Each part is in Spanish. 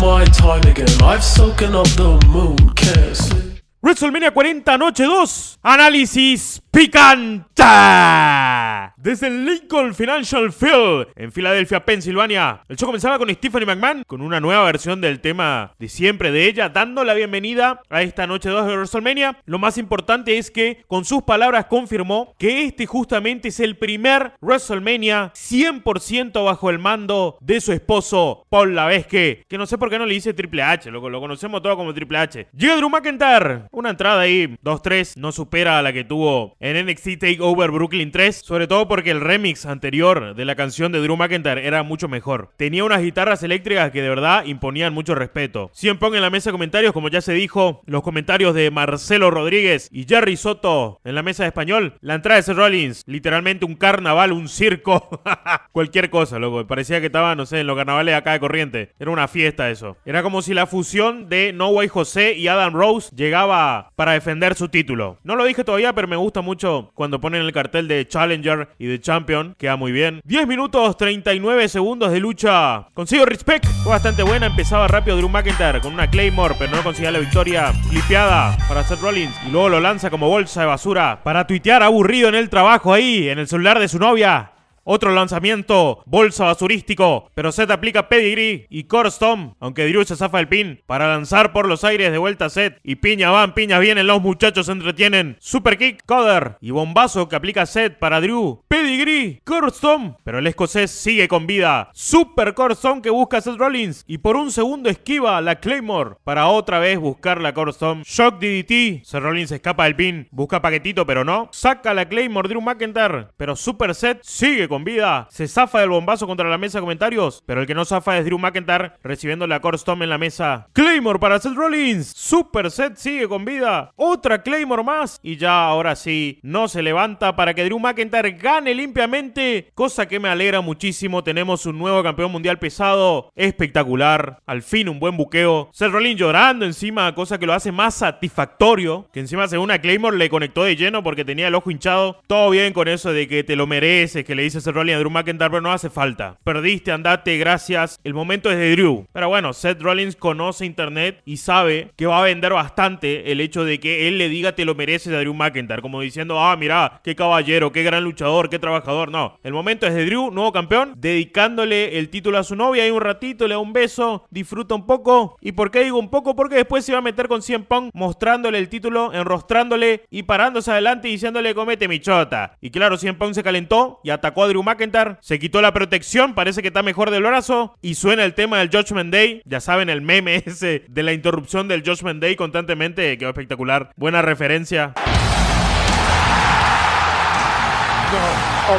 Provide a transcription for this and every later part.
my time again. I've soaking up the moon, kiss. WrestleMania 40 Noche 2, análisis picante. Desde el Lincoln Financial Field en Filadelfia, Pensilvania, el show comenzaba con Stephanie McMahon con una nueva versión del tema de siempre de ella, dando la bienvenida a esta Noche 2 de WrestleMania. Lo más importante es que con sus palabras confirmó que este justamente es el primer WrestleMania 100% bajo el mando de su esposo Paul Lavesque, que no sé por qué no le dice Triple H, lo, lo conocemos todo como Triple H. Llega Drew McIntyre una entrada ahí 2-3 no supera a la que tuvo en NXT Takeover Brooklyn 3, sobre todo porque el remix anterior de la canción de Drew McIntyre era mucho mejor. Tenía unas guitarras eléctricas que de verdad imponían mucho respeto. Siempre pongan en la mesa de comentarios, como ya se dijo, los comentarios de Marcelo Rodríguez y Jerry Soto en la mesa de español. La entrada de Seth Rollins, literalmente un carnaval, un circo, cualquier cosa, loco. Parecía que estaba, no sé, en los carnavales acá de corriente. Era una fiesta eso. Era como si la fusión de No Way José y Adam Rose llegaba para, defender su título. No lo dije todavía, pero me gusta mucho cuando ponen el cartel de Challenger y de Champion. Queda muy bien. 10 minutos 39 segundos de lucha. Consigo Respect. Fue bastante buena. Empezaba rápido Drew McIntyre con una Claymore, pero no consiguió la victoria clipeada para Seth Rollins. Y luego lo lanza como bolsa de basura para tuitear aburrido en el trabajo ahí, en el celular de su novia. Otro lanzamiento, bolsa basurístico, pero Seth aplica Pedigree y Corstom, aunque Drew se zafa el pin para lanzar por los aires de vuelta a Y piña van, piña vienen, los muchachos se entretienen. Super Kick, Coder y bombazo que aplica Seth para Drew. Pedigree, Core pero el escocés sigue con vida. Super Core que busca Seth Rollins y por un segundo esquiva la Claymore para otra vez buscar la Core Shock DDT, Seth Rollins escapa del pin, busca paquetito pero no. Saca la Claymore Drew McIntyre, pero Super Set sigue con vida. Se zafa del bombazo contra la mesa de comentarios, pero el que no zafa es Drew McIntyre recibiendo la Core en la mesa. Claymore para Seth Rollins. Super Seth sigue con vida. Otra Claymore más. Y ya ahora sí, no se levanta para que Drew McIntyre gane limpiamente. Cosa que me alegra muchísimo. Tenemos un nuevo campeón mundial pesado. Espectacular. Al fin un buen buqueo. Seth Rollins llorando encima, cosa que lo hace más satisfactorio. Que encima según a Claymore le conectó de lleno porque tenía el ojo hinchado. Todo bien con eso de que te lo mereces, que le dices Rolling a Drew McIntyre, pero no hace falta. Perdiste, andate, gracias. El momento es de Drew. Pero bueno, Seth Rollins conoce internet y sabe que va a vender bastante el hecho de que él le diga te lo mereces a Drew McIntyre, como diciendo, ah, mira, qué caballero, qué gran luchador, qué trabajador. No, el momento es de Drew, nuevo campeón, dedicándole el título a su novia y un ratito, le da un beso, disfruta un poco. ¿Y por qué digo un poco? Porque después se va a meter con 100 Pong mostrándole el título, enrostrándole y parándose adelante y diciéndole, comete mi chota. Y claro, 100 Punk se calentó y atacó a Drew McIntyre. Se quitó la protección, parece que está mejor del brazo. Y suena el tema del Judgment Day. Ya saben, el meme ese de la interrupción del Judgment Day constantemente. Quedó espectacular. Buena referencia. Oh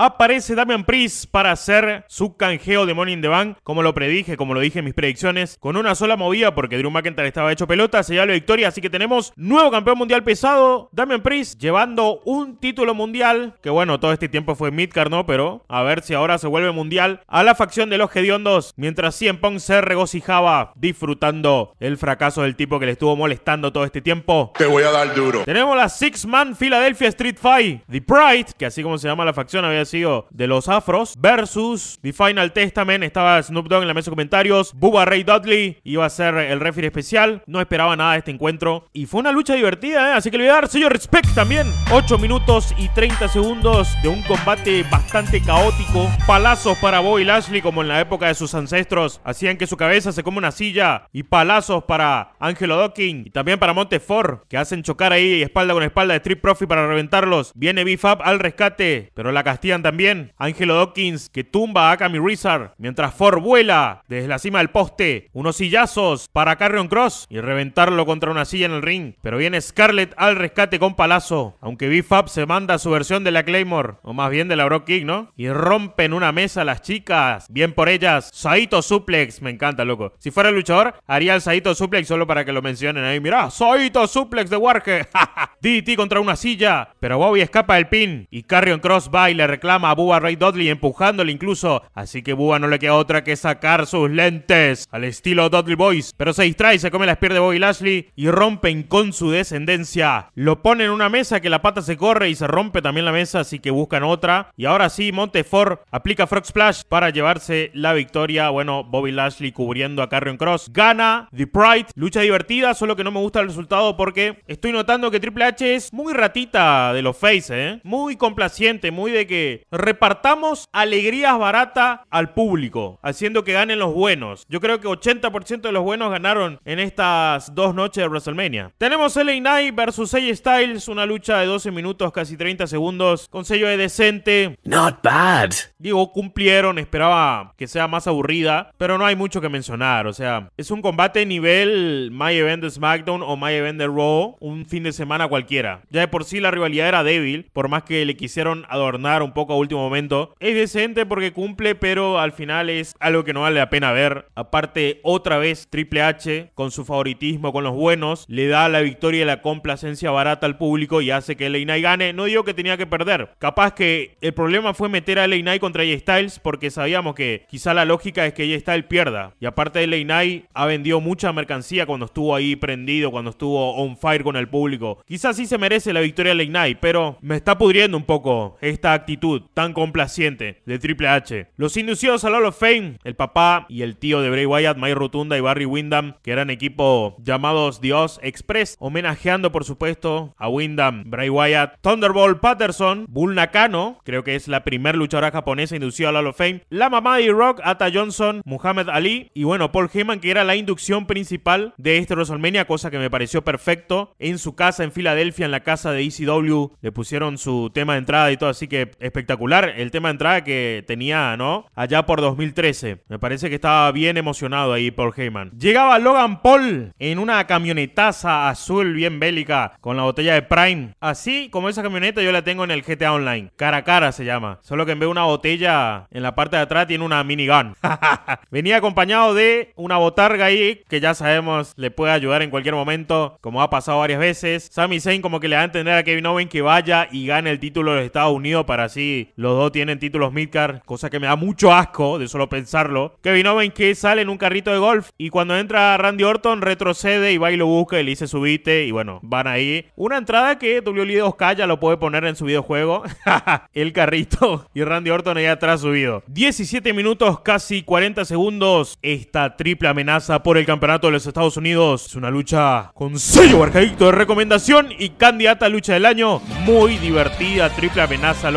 Aparece Damian Priest para hacer su canjeo de Money in the Bank, como lo predije, como lo dije en mis predicciones, con una sola movida porque Drew McIntyre estaba hecho pelota, se la victoria, así que tenemos nuevo campeón mundial pesado, Damian Priest, llevando un título mundial, que bueno, todo este tiempo fue Midcar, ¿no? Pero a ver si ahora se vuelve mundial a la facción de los hediondos, mientras en Pong se regocijaba disfrutando el fracaso del tipo que le estuvo molestando todo este tiempo. Te voy a dar duro. Tenemos la Six Man Philadelphia Street Fight, The Pride, que así como se llama la facción había sido de los afros. Versus The Final Testament. Estaba Snoop Dogg en la mesa de comentarios. Bubba Ray Dudley iba a ser el referee especial. No esperaba nada de este encuentro. Y fue una lucha divertida, ¿eh? Así que le voy a dar Señor respect también. 8 minutos y 30 segundos de un combate bastante caótico. Palazos para Bobby Lashley, como en la época de sus ancestros. Hacían que su cabeza se come una silla. Y palazos para Angelo Docking... Y también para Monte Ford... que hacen chocar ahí espalda con espalda de Street Profit para reventarlos. Viene Bifab al rescate pero la castigan también. Angelo Dawkins que tumba a Akami Rizard. mientras Ford vuela desde la cima del poste. Unos sillazos para Carrion Cross y reventarlo contra una silla en el ring. Pero viene Scarlett al rescate con palazo, aunque b se manda su versión de la Claymore, o más bien de la Brock King, ¿no? Y rompen una mesa las chicas. Bien por ellas. Saito Suplex, me encanta, loco. Si fuera luchador, haría el Saito Suplex solo para que lo mencionen ahí. Mirá, Saito Suplex de Warge. DT contra una silla, pero Bobby escapa del pin y Carrion Cross va y le reclama a Bubba Ray Dudley empujándole incluso, así que Bubba no le queda otra que sacar sus lentes al estilo Dudley Boys, pero se distrae, se come las piernas de Bobby Lashley y rompen con su descendencia. Lo ponen en una mesa que la pata se corre y se rompe también la mesa, así que buscan otra. Y ahora sí, Montefort aplica Frog Splash para llevarse la victoria. Bueno, Bobby Lashley cubriendo a Carrion Cross. Gana The Pride, lucha divertida, solo que no me gusta el resultado porque estoy notando que Triple H es muy ratita de los face, ¿eh? muy complaciente, muy de que repartamos alegrías baratas al público, haciendo que ganen los buenos. Yo creo que 80% de los buenos ganaron en estas dos noches de WrestleMania. Tenemos LA Knight versus AJ Styles, una lucha de 12 minutos, casi 30 segundos, con sello de decente. Not bad. Digo, cumplieron, esperaba que sea más aburrida, pero no hay mucho que mencionar. O sea, es un combate nivel My Event de SmackDown o My Event de Raw, un fin de semana cualquiera. Ya de por sí la rivalidad era débil, por más que le quisieron adorar un poco a último momento. Es decente porque cumple, pero al final es algo que no vale la pena ver. Aparte, otra vez Triple H, con su favoritismo con los buenos, le da la victoria y la complacencia barata al público y hace que LA gane. No digo que tenía que perder. Capaz que el problema fue meter a LA contra J Styles porque sabíamos que quizá la lógica es que J Styles pierda. Y aparte, LA Knight ha vendido mucha mercancía cuando estuvo ahí prendido, cuando estuvo on fire con el público. Quizás sí se merece la victoria de LA Knight, pero me está pudriendo un poco esta actitud tan complaciente de Triple H. Los inducidos al Hall of Fame, el papá y el tío de Bray Wyatt, Mike Rotunda y Barry Windham, que eran equipo llamados Dios Express, homenajeando por supuesto a Windham, Bray Wyatt, Thunderbolt Patterson, Bull Nakano, creo que es la primer luchadora japonesa inducida al Hall of Fame, la mamá de Rock, Ata Johnson, Muhammad Ali y bueno, Paul Heyman, que era la inducción principal de este WrestleMania, cosa que me pareció perfecto. En su casa en Filadelfia, en la casa de ECW, le pusieron su tema de entrada y todas así que espectacular el tema de entrada que tenía, ¿no? Allá por 2013. Me parece que estaba bien emocionado ahí por Heyman. Llegaba Logan Paul en una camionetaza azul bien bélica con la botella de Prime. Así como esa camioneta yo la tengo en el GTA Online. Cara a cara se llama. Solo que en vez de una botella en la parte de atrás tiene una minigun. Venía acompañado de una botarga ahí que ya sabemos le puede ayudar en cualquier momento, como ha pasado varias veces. Sami Zayn como que le da a entender a Kevin Owens que vaya y gane el título de Estados Unidos para así Los dos tienen títulos midcar cosa que me da mucho asco de solo pensarlo. Kevin Owens que sale en un carrito de golf y cuando entra Randy Orton retrocede y va y lo busca y le dice subite y bueno, van ahí. Una entrada que WWE 2K ya lo puede poner en su videojuego. el carrito y Randy Orton ahí atrás subido. 17 minutos, casi 40 segundos. Esta triple amenaza por el campeonato de los Estados Unidos. Es una lucha con sello arcaícto de recomendación y candidata a lucha del año. Muy divertida triple amenaza a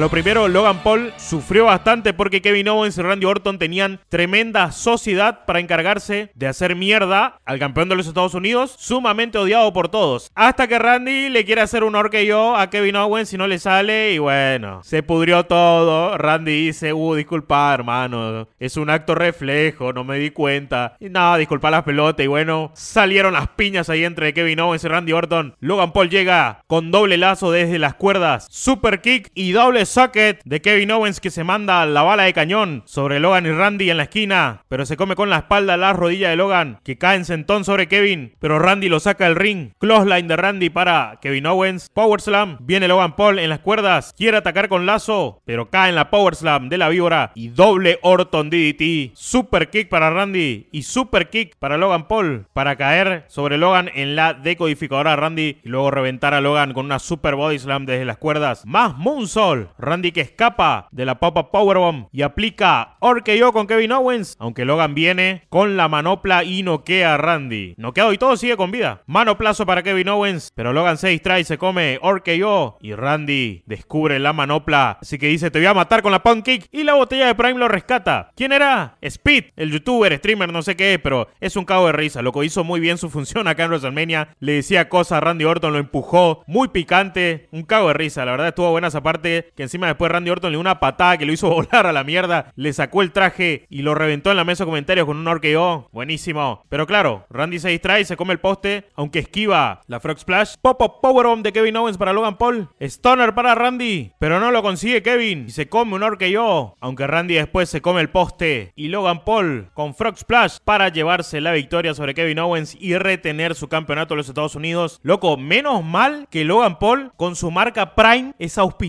lo primero, Logan Paul sufrió bastante porque Kevin Owens y Randy Orton tenían tremenda sociedad para encargarse de hacer mierda al campeón de los Estados Unidos, sumamente odiado por todos. Hasta que Randy le quiere hacer un yo a Kevin Owens si no le sale y bueno, se pudrió todo. Randy dice, uh, disculpa, hermano, es un acto reflejo, no me di cuenta. Y nada, disculpa las pelotas y bueno, salieron las piñas ahí entre Kevin Owens y Randy Orton. Logan Paul llega con doble lazo desde las cuerdas, super King y doble socket de Kevin Owens que se manda la bala de cañón sobre Logan y Randy en la esquina, pero se come con la espalda la rodilla de Logan que cae en sentón sobre Kevin, pero Randy lo saca del ring. Close line de Randy para Kevin Owens. Power Slam, viene Logan Paul en las cuerdas, quiere atacar con lazo, pero cae en la Power Slam de la víbora y doble Orton DDT. Super kick para Randy y super kick para Logan Paul para caer sobre Logan en la decodificadora Randy y luego reventar a Logan con una super body slam desde las cuerdas. Más un sol, Randy que escapa de la Papa Powerbomb y aplica yo con Kevin Owens, aunque Logan viene con la manopla y noquea a Randy. Noqueado y todo sigue con vida. plazo para Kevin Owens, pero Logan se distrae y se come yo y Randy descubre la manopla, así que dice te voy a matar con la punk kick y la botella de Prime lo rescata. ¿Quién era? Speed, el youtuber, streamer, no sé qué pero es un cabo de risa, Lo que hizo muy bien su función acá en WrestleMania, le decía cosas a Randy Orton, lo empujó, muy picante, un cago de risa, la verdad estuvo buena Aparte que encima después Randy Orton le dio una patada que lo hizo volar a la mierda, le sacó el traje y lo reventó en la mesa de comentarios con un orqueo. Buenísimo. Pero claro, Randy se distrae y se come el poste, aunque esquiva la Frog Splash. popo Powerbomb de Kevin Owens para Logan Paul. Stoner para Randy, pero no lo consigue Kevin y se come un orqueo, aunque Randy después se come el poste y Logan Paul con Frog Splash para llevarse la victoria sobre Kevin Owens y retener su campeonato de los Estados Unidos. Loco, menos mal que Logan Paul con su marca Prime es auspiciado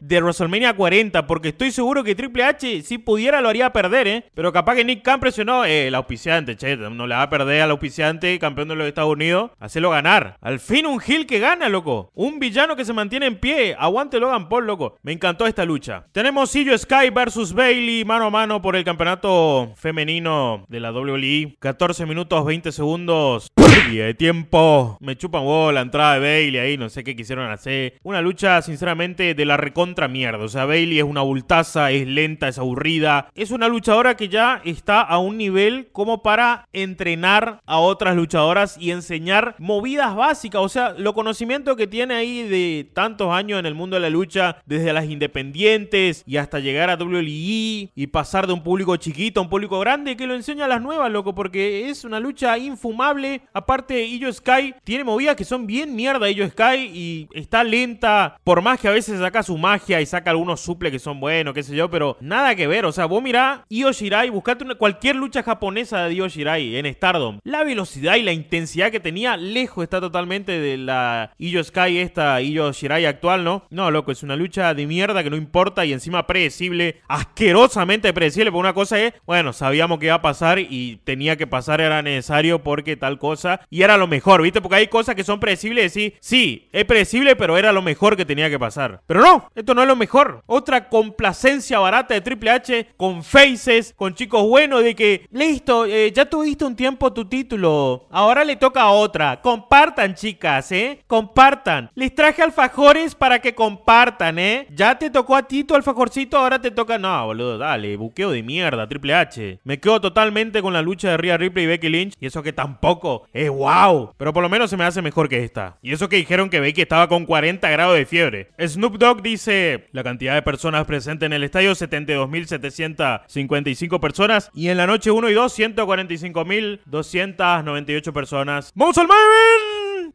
de WrestleMania 40, porque estoy seguro que Triple H, si pudiera, lo haría perder, ¿eh? Pero capaz que Nick Khan presionó, el eh, auspiciante, che, no le va a perder al auspiciante, campeón de los Estados Unidos, hacerlo ganar. Al fin un Hill que gana, loco. Un villano que se mantiene en pie. Aguante Logan Paul, loco. Me encantó esta lucha. Tenemos Sillo Sky versus Bailey mano a mano por el campeonato femenino de la WWE. 14 minutos 20 segundos. de tiempo. Me chupan huevo la entrada de Bailey ahí, no sé qué quisieron hacer. Una lucha, sinceramente de la recontra mierda. O sea, Bailey es una bultaza, es lenta, es aburrida. Es una luchadora que ya está a un nivel como para entrenar a otras luchadoras y enseñar movidas básicas. O sea, lo conocimiento que tiene ahí de tantos años en el mundo de la lucha, desde las independientes y hasta llegar a WLI e y pasar de un público chiquito a un público grande, que lo enseña a las nuevas, loco, porque es una lucha infumable. Aparte, Illo Sky tiene movidas que son bien mierda, Illo Sky, y está lenta, por más que veces saca su magia y saca algunos suples que son buenos, qué sé yo, pero nada que ver. O sea, vos mirá Io Shirai, buscate cualquier lucha japonesa de Io Shirai en Stardom. La velocidad y la intensidad que tenía lejos está totalmente de la Io Sky, esta Io Shirai actual, ¿no? No, loco, es una lucha de mierda que no importa y encima predecible, asquerosamente predecible, porque una cosa es, bueno, sabíamos que iba a pasar y tenía que pasar, era necesario porque tal cosa, y era lo mejor, ¿viste? Porque hay cosas que son predecibles y sí, es predecible, pero era lo mejor que tenía que pasar. Pero no, esto no es lo mejor. Otra complacencia barata de Triple H con faces, con chicos buenos, de que, listo, eh, ya tuviste un tiempo tu título, ahora le toca a otra. Compartan, chicas, ¿eh? Compartan. Les traje alfajores para que compartan, ¿eh? Ya te tocó a ti tu alfajorcito, ahora te toca... No, boludo, dale, buqueo de mierda, Triple H. Me quedo totalmente con la lucha de Rhea Ripley y Becky Lynch, y eso que tampoco es wow, pero por lo menos se me hace mejor que esta. Y eso que dijeron que Becky estaba con 40 grados de fiebre. Es Snoop Dogg dice, la cantidad de personas presentes en el estadio, 72.755 personas. Y en la noche 1 y 2, 145.298 personas. ¡Vamos al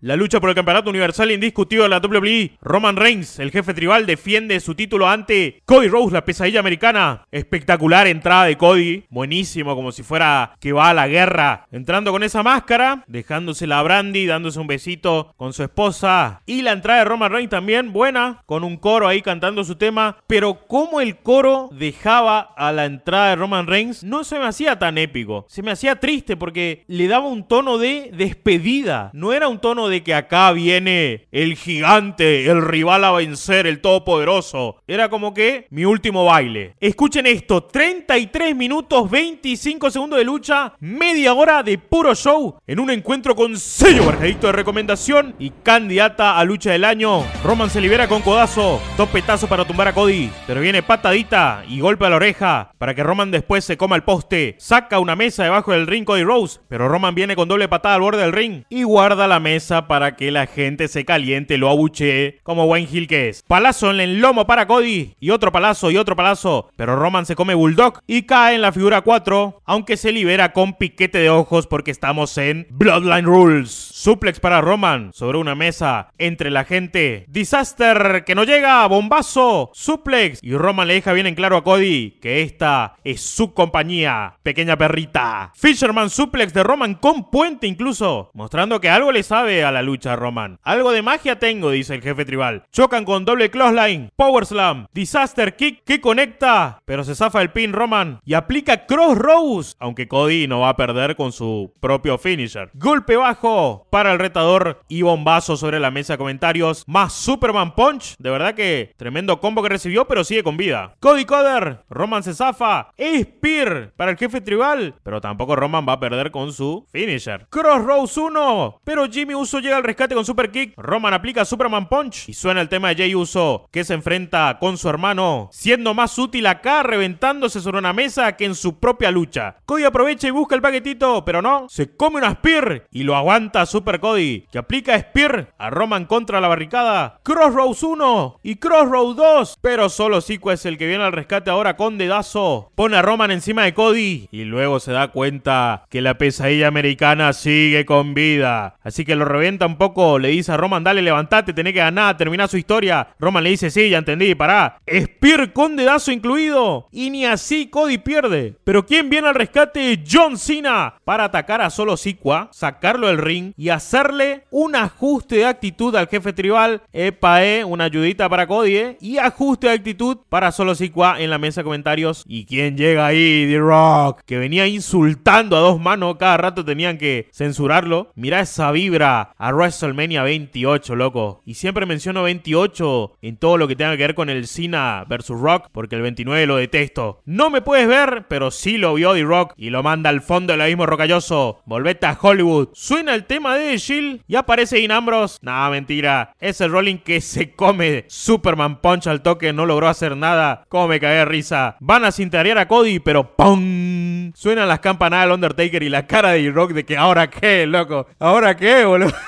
la lucha por el Campeonato Universal indiscutido de la WWE. Roman Reigns, el jefe tribal, defiende su título ante Cody Rose la pesadilla americana. Espectacular entrada de Cody. Buenísimo, como si fuera que va a la guerra. Entrando con esa máscara, dejándosela a Brandy, dándose un besito con su esposa. Y la entrada de Roman Reigns también buena, con un coro ahí cantando su tema. Pero como el coro dejaba a la entrada de Roman Reigns, no se me hacía tan épico. Se me hacía triste porque le daba un tono de despedida. No era un tono de de que acá viene el gigante, el rival a vencer, el todopoderoso. Era como que mi último baile. Escuchen esto, 33 minutos, 25 segundos de lucha, media hora de puro show en un encuentro con sello de recomendación y candidata a lucha del año. Roman se libera con codazo, topetazo para tumbar a Cody, pero viene patadita y golpe a la oreja para que Roman después se coma el poste. Saca una mesa debajo del ring Cody Rose, pero Roman viene con doble patada al borde del ring y guarda la mesa para que la gente se caliente, lo abuche como Wayne Hill que es. Palazo en el lomo para Cody y otro palazo y otro palazo, pero Roman se come Bulldog y cae en la figura 4, aunque se libera con piquete de ojos porque estamos en Bloodline Rules. Suplex para Roman sobre una mesa entre la gente. Disaster que no llega, bombazo, suplex y Roman le deja bien en claro a Cody que esta es su compañía, pequeña perrita. Fisherman suplex de Roman con puente incluso, mostrando que algo le sabe a la lucha Roman. Algo de magia tengo, dice el jefe tribal. Chocan con doble clothesline. power slam, disaster kick que conecta, pero se zafa el pin Roman y aplica cross Rose. aunque Cody no va a perder con su propio finisher. Golpe bajo para el retador y bombazo sobre la mesa de comentarios, más Superman Punch, de verdad que tremendo combo que recibió, pero sigue con vida. Cody Coder, Roman se zafa, Spear para el jefe tribal, pero tampoco Roman va a perder con su finisher. Cross Rose 1, pero Jimmy usó llega al rescate con Super Kick. Roman aplica Superman Punch. Y suena el tema de Jay Uso, que se enfrenta con su hermano, siendo más útil acá, reventándose sobre una mesa que en su propia lucha. Cody aprovecha y busca el paquetito, pero no. Se come una Spear y lo aguanta Super Cody, que aplica Spear a Roman contra la barricada. Crossroads 1 y Crossroads 2. Pero solo Zico es el que viene al rescate ahora con dedazo. Pone a Roman encima de Cody y luego se da cuenta que la pesadilla americana sigue con vida. Así que lo reventa Tampoco un le dice a Roman, dale, levantate, tenés que ganar, terminar su historia. Roman le dice, sí, ya entendí, para. Spear con dedazo incluido. Y ni así Cody pierde. Pero ¿quién viene al rescate? John Cena. Para atacar a Solo Siqua. sacarlo del ring y hacerle un ajuste de actitud al jefe tribal. Epa, eh, una ayudita para Cody, eh, Y ajuste de actitud para Solo Siqua en la mesa de comentarios. ¿Y quién llega ahí? The Rock. Que venía insultando a dos manos. Cada rato tenían que censurarlo. Mirá esa vibra a WrestleMania 28, loco. Y siempre menciono 28 en todo lo que tenga que ver con el Cena vs Rock, porque el 29 lo detesto. No me puedes ver, pero sí lo vio The Rock y lo manda al fondo del abismo rocalloso. Volvete a Hollywood. Suena el tema de The Shield y aparece Ambrose. Nah, mentira. Es el Rolling que se come. Superman Punch al toque, no logró hacer nada. Cómo me cagué de risa. Van a cintarear a Cody, pero ¡pum! Suenan las campanadas del Undertaker y la cara de The Rock de que ahora qué, loco. ¿Ahora qué, boludo?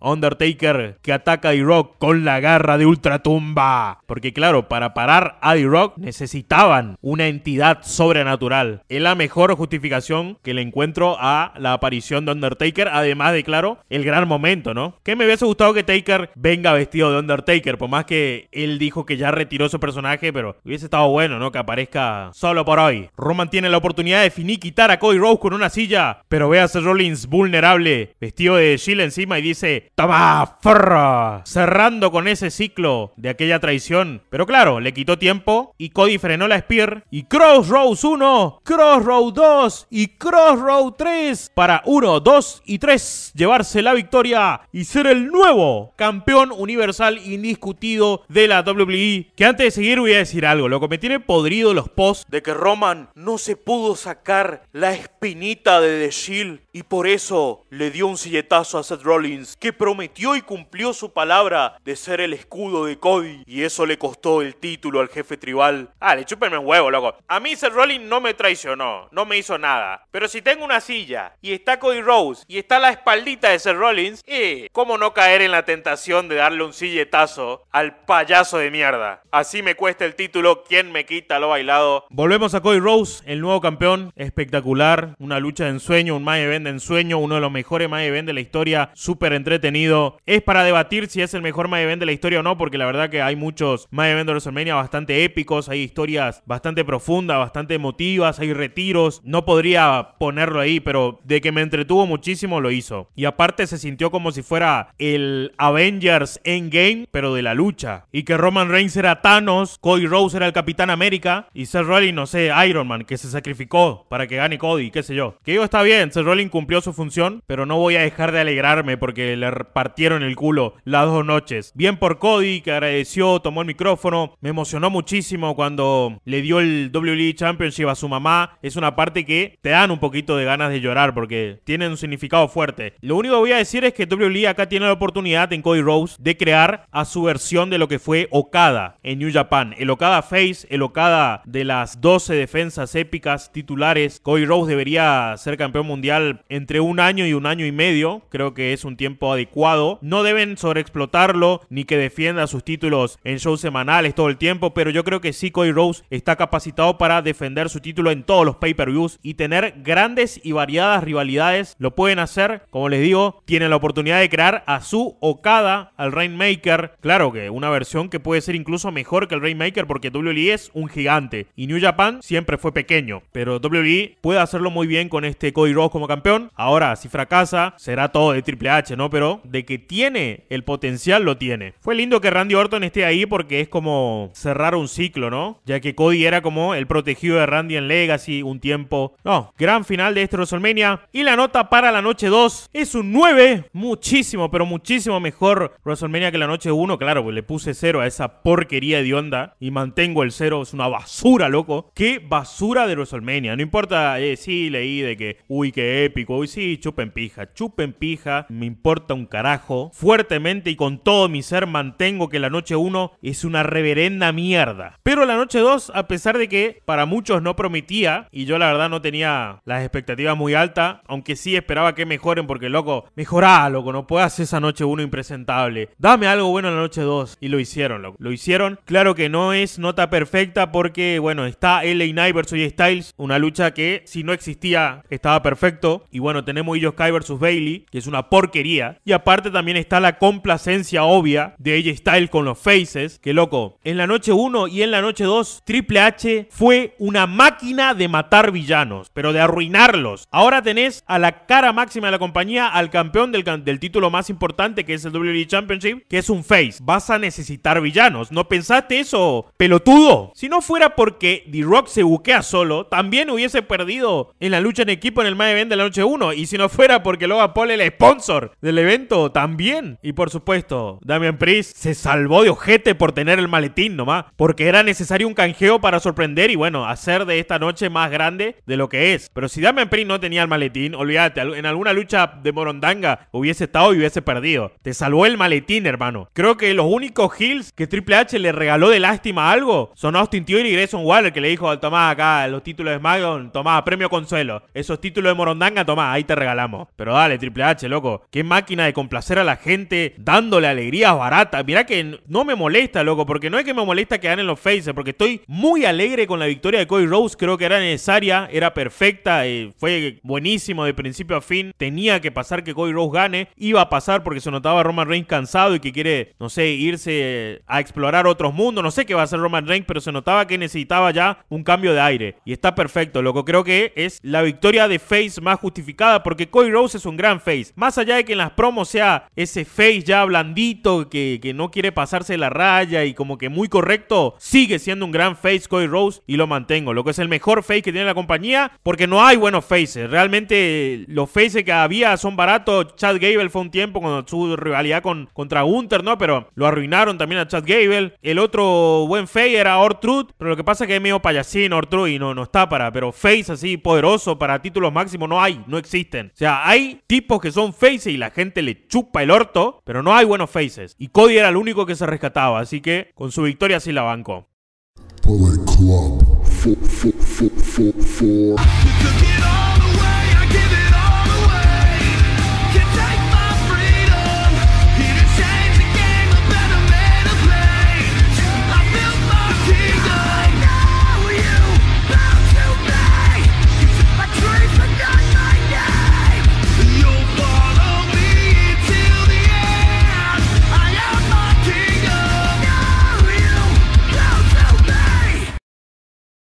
Undertaker que ataca a D-Rock con la garra de Ultratumba. Porque claro, para parar a D-Rock necesitaban una entidad sobrenatural. Es la mejor justificación que le encuentro a la aparición de Undertaker. Además de, claro, el gran momento, ¿no? Que me hubiese gustado que Taker venga vestido de Undertaker. Por más que él dijo que ya retiró su personaje, pero hubiese estado bueno, ¿no? Que aparezca solo por hoy. Roman tiene la oportunidad de finiquitar a Cody Rose con una silla. Pero ve a Seth Rollins vulnerable, vestido de Shield encima y dice... ¡Toma, forra! Cerrando con ese ciclo de aquella traición. Pero claro, le quitó tiempo y Cody frenó la Spear. Y Crossroads 1, Crossroads 2 y Crossroads 3 para 1, 2 y 3 llevarse la victoria y ser el nuevo campeón universal indiscutido de la WWE. Que antes de seguir voy a decir algo, Lo que Me tiene podrido los posts de que Roman no se pudo sacar la espinita de The Shield y por eso le dio un silletazo a Seth Rollins. Que prometió y cumplió su palabra de ser el escudo de Cody. Y eso le costó el título al jefe tribal. Ah, le chúpenme un huevo, loco. A mí Seth Rollins no me traicionó, no me hizo nada. Pero si tengo una silla y está Cody Rose y está la espaldita de Seth Rollins, eh, ¿cómo no caer en la tentación de darle un silletazo al payaso de mierda? Así me cuesta el título, ¿quién me quita lo bailado? Volvemos a Cody Rose, el nuevo campeón, espectacular, una lucha de ensueño, un main event de ensueño, uno de los mejores main event de la historia, súper entretenido es para debatir si es el mejor main event de la historia o no, porque la verdad que hay muchos main event de WrestleMania bastante épicos, hay historias bastante profundas, bastante emotivas, hay retiros. No podría ponerlo ahí, pero de que me entretuvo muchísimo lo hizo. Y aparte se sintió como si fuera el Avengers Endgame, pero de la lucha. Y que Roman Reigns era Thanos, Cody Rose era el Capitán América y Seth Rollins, no sé, Iron Man, que se sacrificó para que gane Cody, qué sé yo. Que digo, está bien, Seth Rollins cumplió su función, pero no voy a dejar de alegrarme porque le partieron el culo las dos noches. Bien por Cody, que agradeció, tomó el micrófono. Me emocionó muchísimo cuando le dio el WWE Championship a su mamá. Es una parte que te dan un poquito de ganas de llorar porque tienen un significado fuerte. Lo único que voy a decir es que WWE acá tiene la oportunidad en Cody Rose de crear a su versión de lo que fue Okada en New Japan. El Okada Face, el Okada de las 12 defensas épicas titulares. Cody Rose debería ser campeón mundial entre un año y un año y medio. Creo que es un tiempo adecuado no deben sobreexplotarlo ni que defienda sus títulos en shows semanales todo el tiempo, pero yo creo que sí Cody Rose está capacitado para defender su título en todos los pay-per-views y tener grandes y variadas rivalidades. Lo pueden hacer, como les digo, tienen la oportunidad de crear a su Okada, al Rainmaker. Claro que una versión que puede ser incluso mejor que el Rainmaker porque WWE es un gigante y New Japan siempre fue pequeño, pero WWE puede hacerlo muy bien con este Cody Rose como campeón. Ahora, si fracasa, será todo de Triple H, ¿no? Pero de que tiene el potencial, lo tiene. Fue lindo que Randy Orton esté ahí porque es como cerrar un ciclo, ¿no? Ya que Cody era como el protegido de Randy en Legacy un tiempo. No, gran final de este WrestleMania. Y la nota para la noche 2 es un 9. Muchísimo, pero muchísimo mejor WrestleMania que la noche 1. Claro, pues le puse 0 a esa porquería de onda. Y mantengo el 0. Es una basura, loco. Qué basura de WrestleMania. No importa, eh, sí leí de que, uy, qué épico. Uy, sí, chupen pija. Chupen pija. Me importa un carajo. Fuertemente y con todo mi ser mantengo que la noche 1 es una reverenda mierda. Pero la noche 2, a pesar de que para muchos no prometía, y yo la verdad no tenía las expectativas muy altas, aunque sí esperaba que mejoren porque loco, mejorá, loco, no puedas esa noche 1 impresentable. Dame algo bueno en la noche 2. Y lo hicieron, loco. Lo hicieron. Claro que no es nota perfecta porque, bueno, está LA Knight vs Styles, una lucha que si no existía estaba perfecto. Y bueno, tenemos ellos Kai vs Bailey, que es una porquería. Y aparte también está la complacencia obvia de AJ Styles con los Faces. Que loco. En la noche 1 y en la noche 2, Triple H fue una máquina de matar villanos, pero de arruinarlos. Ahora tenés a la cara máxima de la compañía, al campeón del, título más importante que es el WWE Championship, que es un Face. Vas a necesitar villanos. ¿No pensaste eso, pelotudo? Si no fuera porque The Rock se buquea solo, también hubiese perdido en la lucha en equipo en el main event de la noche 1. Y si no fuera porque luego Paul el sponsor del evento también. Y por supuesto, Damian Priest se salvó de ojete por tener el maletín nomás, porque era necesario un canjeo para sorprender y bueno, hacer de esta noche más grande de lo que es. Pero si Damian Priest no tenía el maletín, olvídate, en alguna lucha de Morondanga hubiese estado y hubiese perdido. Te salvó el maletín, hermano. Creo que los únicos heels que Triple H le regaló de lástima algo son Austin Theory y Grayson Waller, que le dijo, al tomá acá los títulos de SmackDown, tomá, premio consuelo. Esos títulos de Morondanga, tomá, ahí te regalamos. Pero dale, Triple H, loco, qué máquina de complacer a la gente dándole alegrías baratas. Mira que no me molesta, loco, porque no es que me molesta que ganen los faces, porque estoy muy alegre con la victoria de Cody Rose. Creo que era necesaria, era perfecta, eh, fue buenísimo de principio a fin. Tenía que pasar que Cody Rose gane, iba a pasar porque se notaba Roman Reigns cansado y que quiere, no sé, irse a explorar otros mundos. No sé qué va a hacer Roman Reigns, pero se notaba que necesitaba ya un cambio de aire. Y está perfecto, loco. Creo que es la victoria de face más justificada porque Cody Rose es un gran face. Más allá de que en las promos sea ese face ya blandito que, no quiere pasarse la raya y como que muy correcto, sigue siendo un gran face Cody Rose y lo mantengo. Lo que es el mejor face que tiene la compañía porque no hay buenos faces. Realmente los faces que había son baratos. Chad Gable fue un tiempo con su rivalidad con, contra Hunter, ¿no? Pero lo arruinaron también a Chad Gable. El otro buen face era Ortrud, pero lo que pasa es que es medio payasín Ortrud y no, no está para. Pero face así poderoso para títulos máximos no hay, no existen. O sea, hay tipos que son faces y la gente chupa el orto, pero no hay buenos faces. Y Cody era el único que se rescataba, así que con su victoria sí la banco